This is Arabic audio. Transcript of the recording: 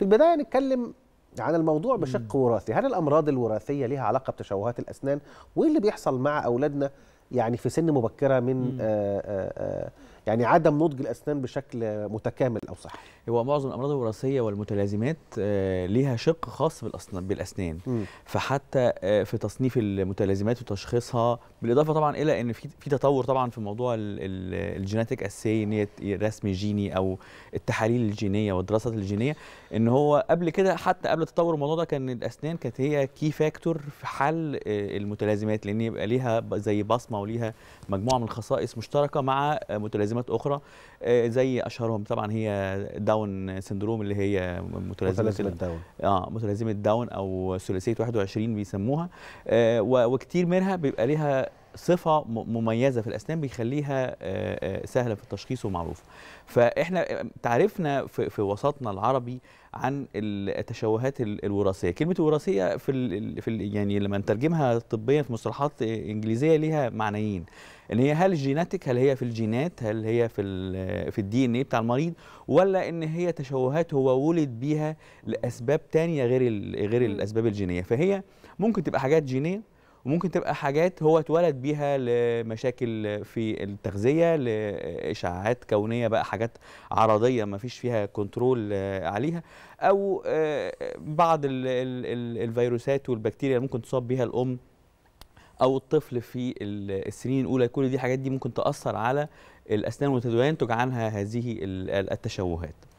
في البداية نتكلم عن الموضوع بشق وراثي هل الأمراض الوراثية لها علاقة بتشوهات الأسنان وإيه اللي بيحصل مع أولادنا يعني في سن مبكرة من آآ آآ آه، آه، آه، يعني عدم نضج الاسنان بشكل متكامل او صحي هو معظم الامراض الوراثيه والمتلازمات آه، ليها شق خاص بالاسنان بالاسنان م. فحتى آه، في تصنيف المتلازمات وتشخيصها بالاضافه طبعا الى ان في في تطور طبعا في موضوع الجيناتيك اسي ان هي رسم جيني او التحاليل الجينيه والدراسات الجينيه ان هو قبل كده حتى قبل تطور الموضوع ده كان الاسنان كانت هي كي فاكتور في حل آه، المتلازمات لان يبقى ليها زي بصمه وليها مجموعه من الخصائص مشتركه مع متلازمات متلازمات اخرى آه، زي اشهرهم طبعا هي داون سندروم اللي هي متلازمه, داون اه متلازمه داون او ثلاثيه 21 بيسموها آه، وكتير منها بيبقى ليها صفه مميزه في الاسنان بيخليها سهله في التشخيص ومعروفه فاحنا تعرفنا في, وسطنا العربي عن التشوهات الوراثيه كلمه وراثيه في في يعني لما نترجمها طبيا في مصطلحات انجليزيه ليها معنيين ان هي هل جيناتك هل هي في الجينات هل هي في الـ في الدي ان ايه بتاع المريض ولا ان هي تشوهات هو ولد بيها لاسباب تانية غير غير الاسباب الجينيه فهي ممكن تبقى حاجات جينيه وممكن تبقى حاجات هو اتولد بيها لمشاكل في التغذيه لاشعاعات كونيه بقى حاجات عرضيه ما فيش فيها كنترول عليها او آه، بعض الفيروسات والبكتيريا اللي ممكن تصاب بيها الام او الطفل في السنين الاولى كل دي حاجات دي ممكن تاثر على الاسنان وتنتج عنها هذه التشوهات